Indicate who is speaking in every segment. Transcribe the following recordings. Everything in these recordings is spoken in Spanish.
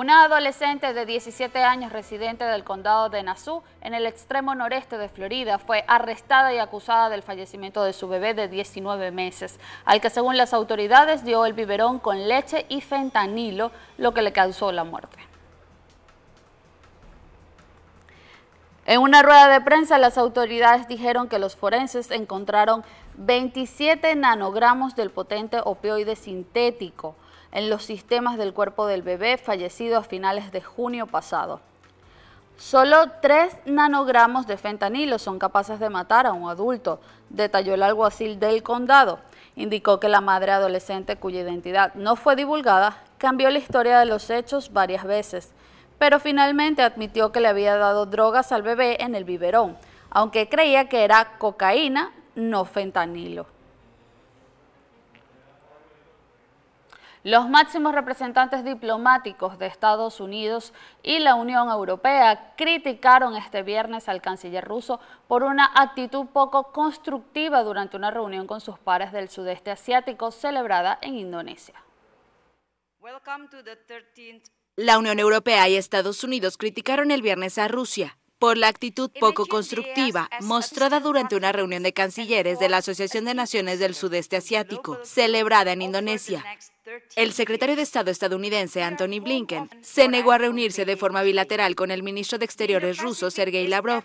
Speaker 1: Una adolescente de 17 años residente del condado de Nassau, en el extremo noreste de Florida, fue arrestada y acusada del fallecimiento de su bebé de 19 meses, al que según las autoridades dio el biberón con leche y fentanilo, lo que le causó la muerte. En una rueda de prensa, las autoridades dijeron que los forenses encontraron 27 nanogramos del potente opioide sintético, en los sistemas del cuerpo del bebé fallecido a finales de junio pasado. Solo 3 nanogramos de fentanilo son capaces de matar a un adulto, detalló el alguacil del condado. Indicó que la madre adolescente, cuya identidad no fue divulgada, cambió la historia de los hechos varias veces, pero finalmente admitió que le había dado drogas al bebé en el biberón, aunque creía que era cocaína, no fentanilo. Los máximos representantes diplomáticos de Estados Unidos y la Unión Europea criticaron este viernes al canciller ruso por una actitud poco constructiva durante una reunión con sus pares del sudeste asiático celebrada en Indonesia.
Speaker 2: La Unión Europea y Estados Unidos criticaron el viernes a Rusia por la actitud poco constructiva mostrada durante una reunión de cancilleres de la Asociación de Naciones del Sudeste Asiático, celebrada en Indonesia. El secretario de Estado estadounidense Anthony Blinken se negó a reunirse de forma bilateral con el ministro de Exteriores ruso Sergei Lavrov.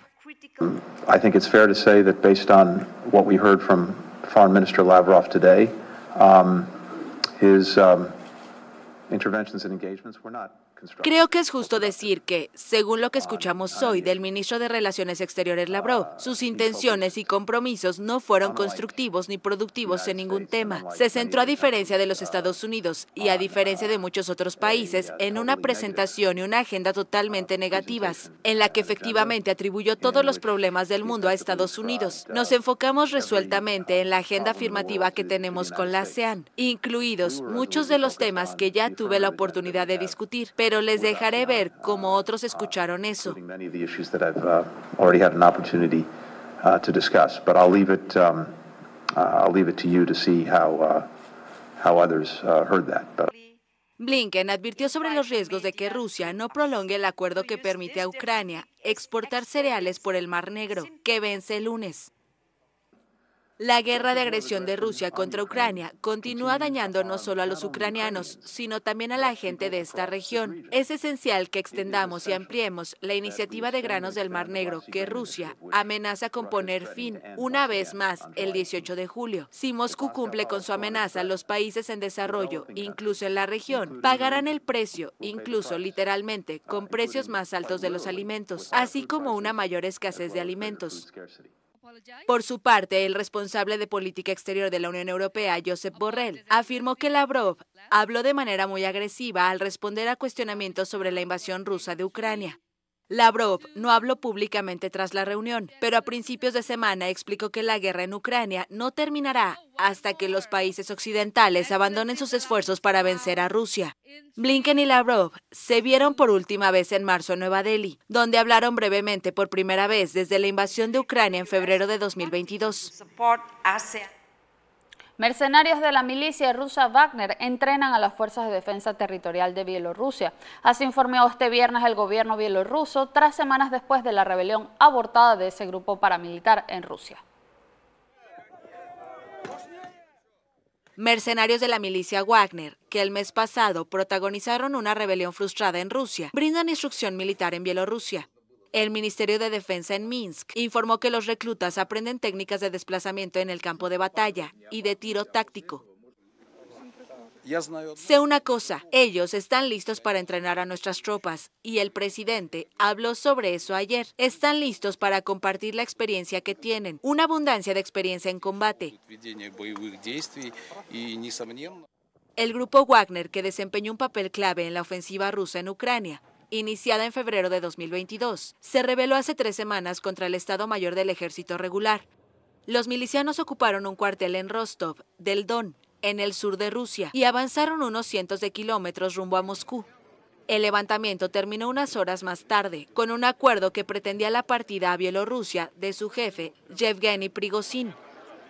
Speaker 3: I think it's fair to say that based on what we heard from Lavrov today, um, his um, interventions and
Speaker 2: Creo que es justo decir que, según lo que escuchamos hoy del ministro de Relaciones Exteriores Labro, sus intenciones y compromisos no fueron constructivos ni productivos en ningún tema. Se centró, a diferencia de los Estados Unidos y a ah, diferencia de muchos otros países, en una presentación y una agenda totalmente ah, negativas, en la que efectivamente atribuyó todos los problemas del mundo a Estados Unidos. Nos enfocamos resueltamente en la agenda afirmativa que tenemos con la ASEAN, e incluidos muchos de los temas e que ya tuve la oportunidad de e discutir, pero pero les dejaré ver cómo otros escucharon eso. Blinken advirtió sobre los riesgos de que Rusia no prolongue el acuerdo que permite a Ucrania exportar cereales por el Mar Negro, que vence el lunes. La guerra de agresión de Rusia contra Ucrania continúa dañando no solo a los ucranianos, sino también a la gente de esta región. Es esencial que extendamos y ampliemos la iniciativa de granos del Mar Negro que Rusia amenaza con poner fin una vez más el 18 de julio. Si Moscú cumple con su amenaza, los países en desarrollo, incluso en la región, pagarán el precio, incluso literalmente, ah, con precios más altos de los alimentos, pues, así como una mayor escasez de alimentos. Por su parte, el responsable de política exterior de la Unión Europea, Josep Borrell, afirmó que Lavrov habló de manera muy agresiva al responder a cuestionamientos sobre la invasión rusa de Ucrania. Lavrov no habló públicamente tras la reunión, pero a principios de semana explicó que la guerra en Ucrania no terminará hasta que los países occidentales abandonen sus esfuerzos para vencer a Rusia. Blinken y Lavrov se vieron por última vez en marzo en Nueva Delhi, donde hablaron brevemente por primera vez desde la
Speaker 1: invasión de Ucrania en febrero de 2022. Mercenarios de la milicia rusa Wagner entrenan a las Fuerzas de Defensa Territorial de Bielorrusia. Así informó este viernes el gobierno bielorruso, tres semanas después de la rebelión abortada de ese grupo paramilitar en Rusia.
Speaker 2: Mercenarios de la milicia Wagner, que el mes pasado protagonizaron una rebelión frustrada en Rusia, brindan instrucción militar en Bielorrusia. El Ministerio de Defensa en Minsk informó que los reclutas aprenden técnicas de desplazamiento en el campo de batalla y de tiro táctico. Sé una cosa, ellos están listos para entrenar a nuestras tropas y el presidente habló sobre eso ayer. Están listos para compartir la experiencia que tienen, una abundancia de experiencia en combate. El grupo Wagner, que desempeñó un papel clave en la ofensiva rusa en Ucrania, iniciada en febrero de 2022. Se reveló hace tres semanas contra el Estado Mayor del Ejército Regular. Los milicianos ocuparon un cuartel en Rostov, del Don, en el sur de Rusia, y avanzaron unos cientos de kilómetros rumbo a Moscú. El levantamiento terminó unas horas más tarde, con un acuerdo que pretendía la partida a Bielorrusia de su jefe, Yevgeny Prigozhin.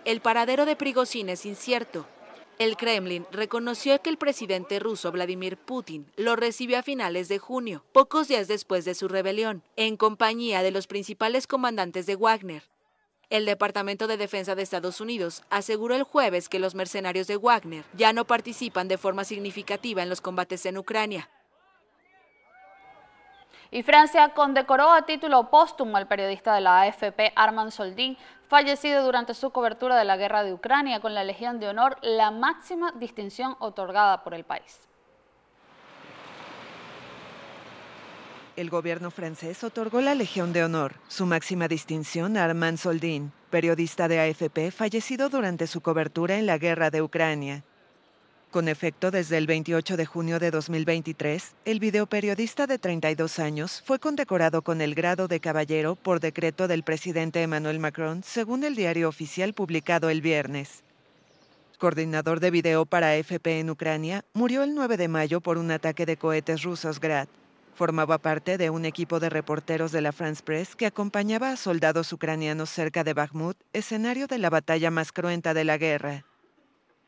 Speaker 2: El paradero de Prigozhin es incierto, el Kremlin reconoció que el presidente ruso Vladimir Putin lo recibió a finales de junio, pocos días después de su rebelión, en compañía de los principales comandantes de Wagner. El Departamento de Defensa de Estados Unidos aseguró el jueves que los mercenarios de Wagner ya no participan de forma significativa en los combates en Ucrania,
Speaker 1: y Francia condecoró a título póstumo al periodista de la AFP Armand Soldín, fallecido durante su cobertura de la guerra de Ucrania con la Legión de Honor, la máxima distinción otorgada por el país.
Speaker 3: El gobierno francés otorgó la Legión de Honor, su máxima distinción a Armand Soldín. periodista de AFP fallecido durante su cobertura en la guerra de Ucrania. Con efecto desde el 28 de junio de 2023, el videoperiodista de 32 años fue condecorado con el grado de caballero por decreto del presidente Emmanuel Macron, según el diario oficial publicado el viernes. Coordinador de video para FP en Ucrania, murió el 9 de mayo por un ataque de cohetes rusos Grad. Formaba parte de un equipo de reporteros de la France Press que acompañaba a soldados ucranianos cerca de Bakhmut, escenario de la batalla más cruenta de la guerra.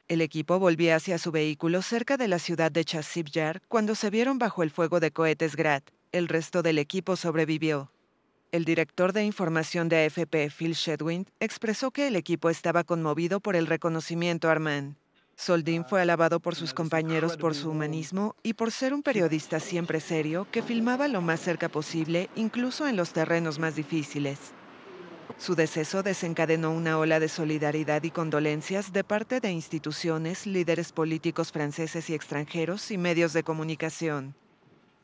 Speaker 3: El equipo volvía hacia su vehículo cerca de la ciudad de Chasibyar cuando se vieron bajo el fuego de cohetes Grad. El resto del equipo sobrevivió. El director de información de AFP, Phil Shedwind, expresó que el equipo estaba conmovido por el reconocimiento a Armand. Soldin fue alabado por sus compañeros por su humanismo y por ser un periodista siempre serio que filmaba lo más cerca posible, incluso en los terrenos más difíciles. Su deceso desencadenó una ola de solidaridad y condolencias de parte de instituciones, líderes políticos franceses y extranjeros y medios de comunicación.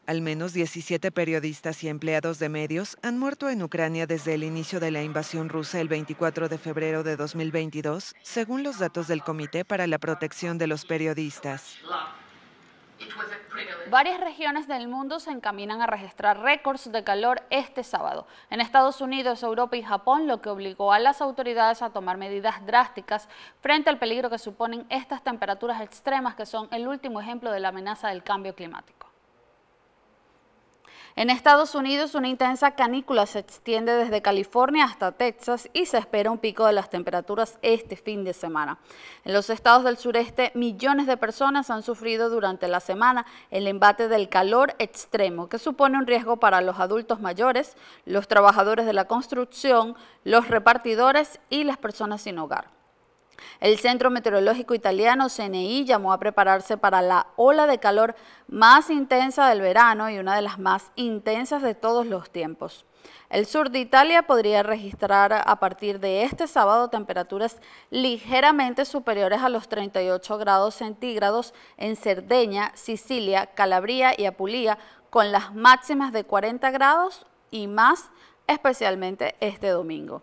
Speaker 3: Al menos 17 periodistas y empleados de medios han muerto en Ucrania desde el inicio de la invasión rusa el 24 de febrero de 2022, según los datos del Comité para la Protección de los Periodistas.
Speaker 1: Varias regiones del mundo se encaminan a registrar récords de calor este sábado. En Estados Unidos, Europa y Japón, lo que obligó a las autoridades a tomar medidas drásticas frente al peligro que suponen estas temperaturas extremas que son el último ejemplo de la amenaza del cambio climático. En Estados Unidos, una intensa canícula se extiende desde California hasta Texas y se espera un pico de las temperaturas este fin de semana. En los estados del sureste, millones de personas han sufrido durante la semana el embate del calor extremo, que supone un riesgo para los adultos mayores, los trabajadores de la construcción, los repartidores y las personas sin hogar. El Centro Meteorológico Italiano, CNI, llamó a prepararse para la ola de calor más intensa del verano y una de las más intensas de todos los tiempos. El sur de Italia podría registrar a partir de este sábado temperaturas ligeramente superiores a los 38 grados centígrados en Cerdeña, Sicilia, Calabria y Apulia, con las máximas de 40 grados y más, especialmente este domingo.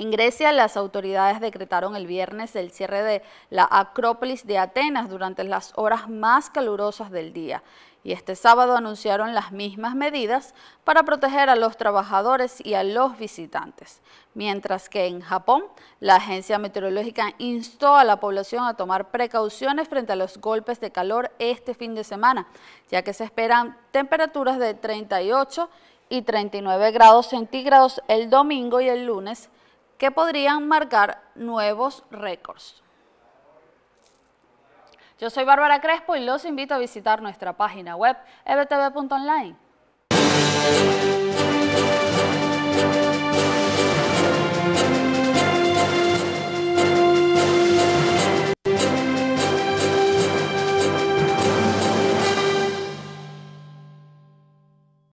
Speaker 1: En Grecia, las autoridades decretaron el viernes el cierre de la Acrópolis de Atenas durante las horas más calurosas del día y este sábado anunciaron las mismas medidas para proteger a los trabajadores y a los visitantes. Mientras que en Japón, la agencia meteorológica instó a la población a tomar precauciones frente a los golpes de calor este fin de semana, ya que se esperan temperaturas de 38 y 39 grados centígrados el domingo y el lunes, que podrían marcar nuevos récords. Yo soy Bárbara Crespo y los invito a visitar nuestra página web ebtv.online.